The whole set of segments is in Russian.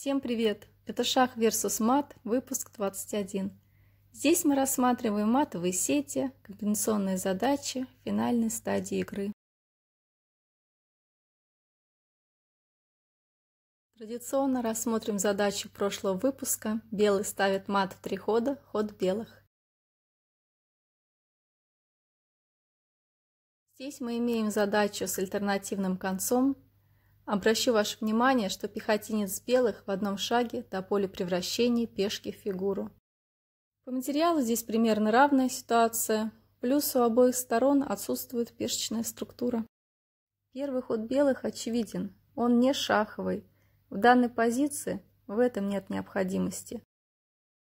Всем привет! Это «Шах versus мат», выпуск 21. Здесь мы рассматриваем матовые сети, комбинационные задачи, финальной стадии игры. Традиционно рассмотрим задачу прошлого выпуска «Белый ставит мат в три хода, ход белых». Здесь мы имеем задачу с альтернативным концом Обращу ваше внимание, что пехотинец белых в одном шаге до поля превращения пешки в фигуру. По материалу здесь примерно равная ситуация, плюс у обоих сторон отсутствует пешечная структура. Первый ход белых очевиден, он не шаховый. В данной позиции в этом нет необходимости.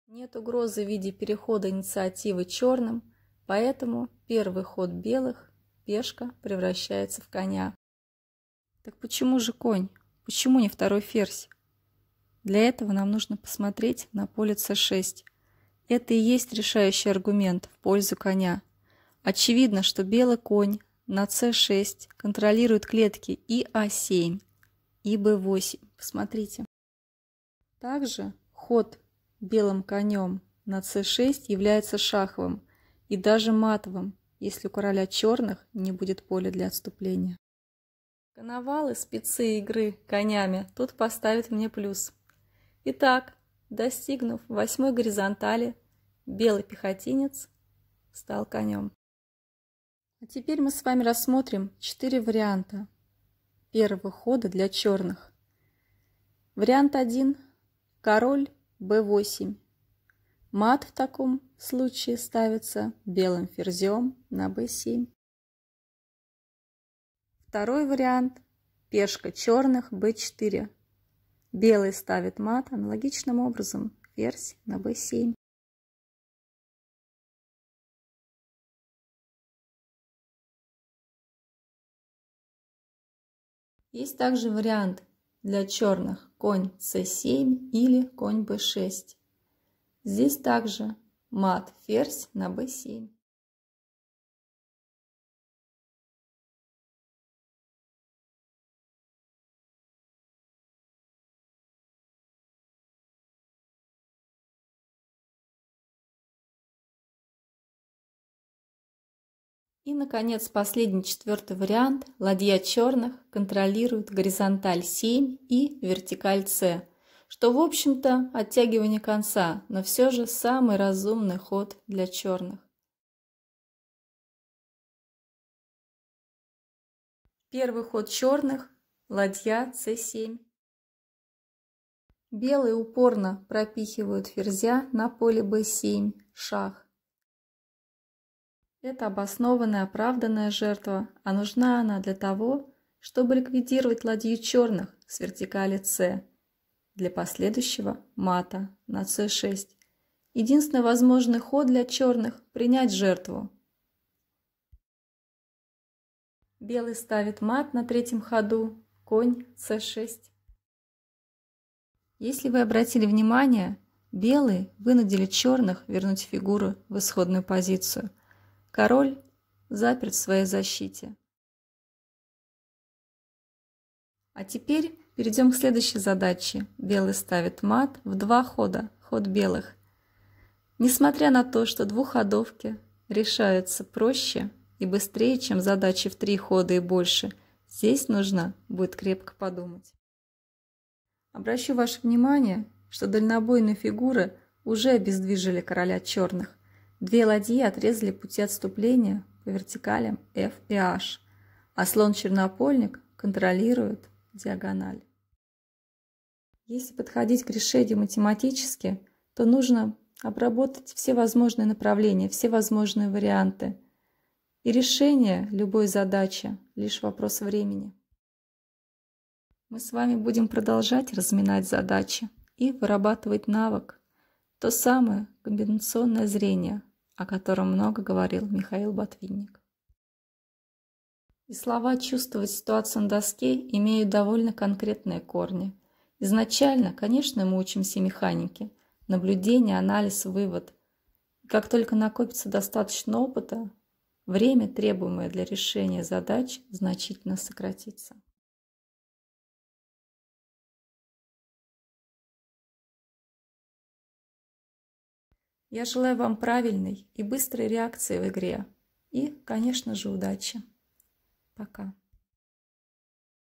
Нет угрозы в виде перехода инициативы черным, поэтому первый ход белых – пешка превращается в коня. Так почему же конь? Почему не второй ферзь? Для этого нам нужно посмотреть на поле c6. Это и есть решающий аргумент в пользу коня. Очевидно, что белый конь на c6 контролирует клетки и а7, и b8. Посмотрите. Также ход белым конем на c6 является шаховым и даже матовым, если у короля черных не будет поля для отступления. Коновалы, спецы игры конями, тут поставит мне плюс. Итак, достигнув восьмой горизонтали, белый пехотинец стал конем. А теперь мы с вами рассмотрим четыре варианта первого хода для черных. Вариант 1. Король b8. Мат в таком случае ставится белым ферзем на b7. Второй вариант – пешка черных b4. Белый ставит мат аналогичным образом, ферзь на b7. Есть также вариант для черных конь c7 или конь b6. Здесь также мат ферзь на b7. И, наконец, последний четвертый вариант. Ладья черных контролирует горизонталь 7 и вертикаль С, что, в общем-то, оттягивание конца, но все же самый разумный ход для черных. Первый ход черных – ладья c7. Белые упорно пропихивают ферзя на поле b7, шах. Это обоснованная, оправданная жертва, а нужна она для того, чтобы ликвидировать ладью черных с вертикали С, для последующего мата на С6. Единственный возможный ход для черных – принять жертву. Белый ставит мат на третьем ходу, конь С6. Если вы обратили внимание, белые вынудили черных вернуть фигуру в исходную позицию – Король заперт в своей защите. А теперь перейдем к следующей задаче. Белый ставит мат в два хода, ход белых. Несмотря на то, что двухходовки решаются проще и быстрее, чем задачи в три хода и больше, здесь нужно будет крепко подумать. Обращу ваше внимание, что дальнобойные фигуры уже обездвижили короля черных. Две ладьи отрезали пути отступления по вертикалям F и H, а слон-чернопольник контролирует диагональ. Если подходить к решению математически, то нужно обработать все возможные направления, все возможные варианты. И решение любой задачи – лишь вопрос времени. Мы с вами будем продолжать разминать задачи и вырабатывать навык, то самое комбинационное зрение – о котором много говорил Михаил Ботвинник. И слова «чувствовать ситуацию на доске» имеют довольно конкретные корни. Изначально, конечно, мы учимся механике, наблюдение, анализ, вывод. И как только накопится достаточно опыта, время, требуемое для решения задач, значительно сократится. Я желаю вам правильной и быстрой реакции в игре. И, конечно же, удачи. Пока.